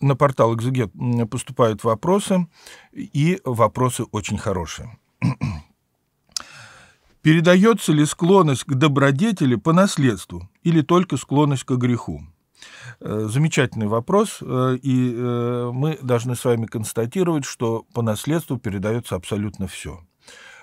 на портал «Экзегет» поступают вопросы, и вопросы очень хорошие. Передается ли склонность к добродетели по наследству или только склонность к греху? Э, замечательный вопрос, э, и э, мы должны с вами констатировать, что по наследству передается абсолютно все.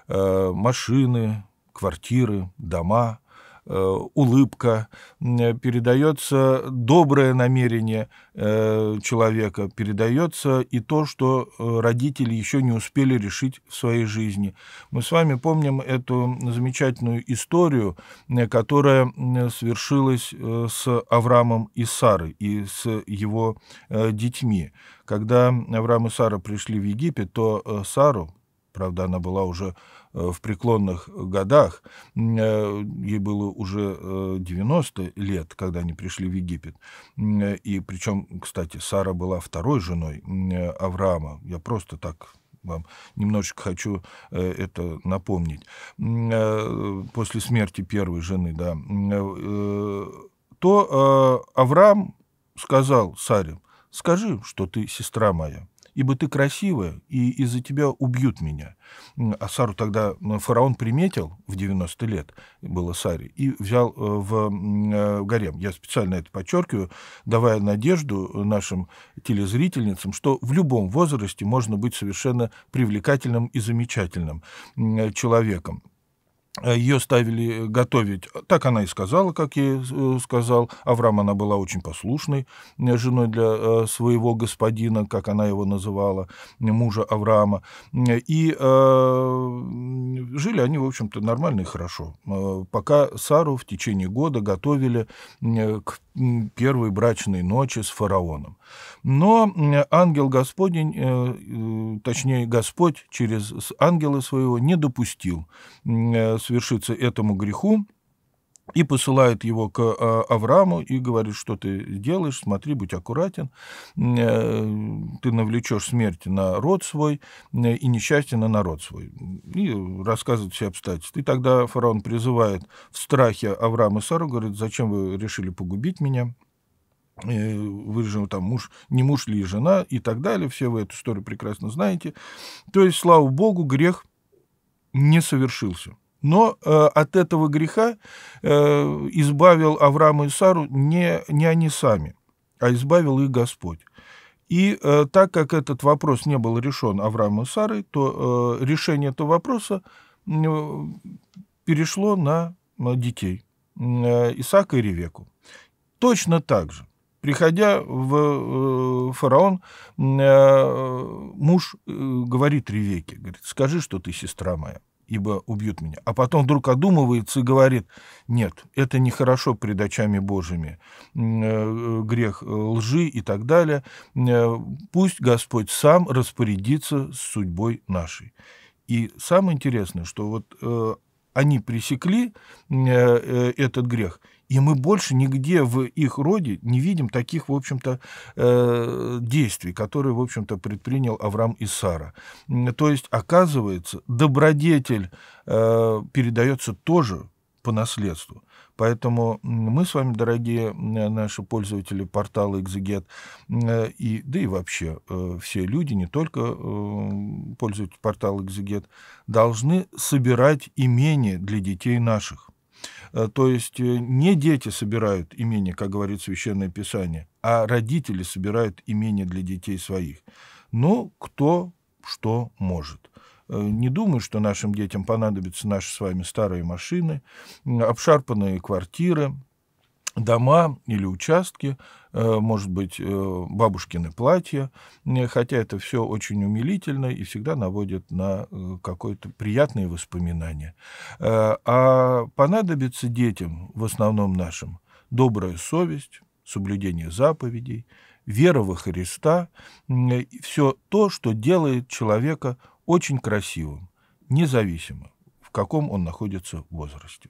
Машины, квартиры, дома – Э, улыбка, передается доброе намерение э, человека, передается и то, что э, родители еще не успели решить в своей жизни. Мы с вами помним эту замечательную историю, которая свершилась с Авраамом и Сарой и с его детьми. Когда Авраам и Сара пришли в Египет, то Сару, Правда, она была уже э, в преклонных годах. Э, ей было уже 90 э, лет, когда они пришли в Египет. И причем, кстати, Сара была второй женой Авраама. Я просто так вам немножечко хочу это напомнить. После смерти первой жены, да, то Авраам сказал Саре, скажи, что ты сестра моя ибо ты красивая, и из-за тебя убьют меня. А Сару тогда фараон приметил в 90 лет, было Саре, и взял э, в э, гарем. Я специально это подчеркиваю, давая надежду нашим телезрительницам, что в любом возрасте можно быть совершенно привлекательным и замечательным человеком. Э, ее ставили э, готовить. Так она и сказала, как я э, сказал. Авраам, она была очень послушной женой для своего господина, как она его называла, мужа Авраама. И э, жили они, в общем-то, нормально и хорошо. Пока Сару в течение года готовили к первой брачной ночи с фараоном. Но ангел Господень, э, э, точнее Господь через ангела своего не допустил э, свершиться этому греху, и посылает его к а, Аврааму и говорит, что ты делаешь, смотри, будь аккуратен, э, ты навлечешь смерть на род свой и несчастье на народ свой. И рассказывает все обстоятельства. И тогда фараон призывает в страхе Авраама и Сару, говорит, зачем вы решили погубить меня? Э, вы же ну, там муж, не муж ли и жена и так далее, все вы эту историю прекрасно знаете. То есть, слава богу, грех не совершился. Но э, от этого греха э, избавил Авраама и Сару не, не они сами, а избавил их Господь. И э, так как этот вопрос не был решен Авраамом и Сарой, то э, решение этого вопроса э, перешло на, на детей, э, Исаака и Ревеку. Точно так же, приходя в э, фараон, э, муж э, говорит Ревеке, говорит, скажи, что ты сестра моя ибо убьют меня. А потом вдруг одумывается и говорит, нет, это нехорошо пред очами Божьими, э, э, грех э, лжи и так далее. Пусть Господь сам распорядится с судьбой нашей. И самое интересное, что вот они пресекли этот грех – и мы больше нигде в их роде не видим таких, в общем-то, э, действий, которые, в общем-то, предпринял Авраам и Сара. То есть, оказывается, добродетель э, передается тоже по наследству. Поэтому мы с вами, дорогие наши пользователи портала Exeget, и, да и вообще э, все люди, не только э, пользователи портала Exeget, должны собирать имение для детей наших. Э, то есть э, не дети собирают имение, как говорит Священное Писание, а родители собирают имение для детей своих. Ну, кто что может. Э, не думаю, что нашим детям понадобятся наши с вами старые машины, обшарпанные квартиры, дома или участки, э, может быть, э, бабушкины платья, хотя это все очень умилительно и всегда наводит на э, какое-то приятные воспоминания. А понадобится детям, в основном нашим, добрая совесть, соблюдение заповедей, вера во Христа, все то, что делает человека очень красивым, независимо, в каком он находится возрасте.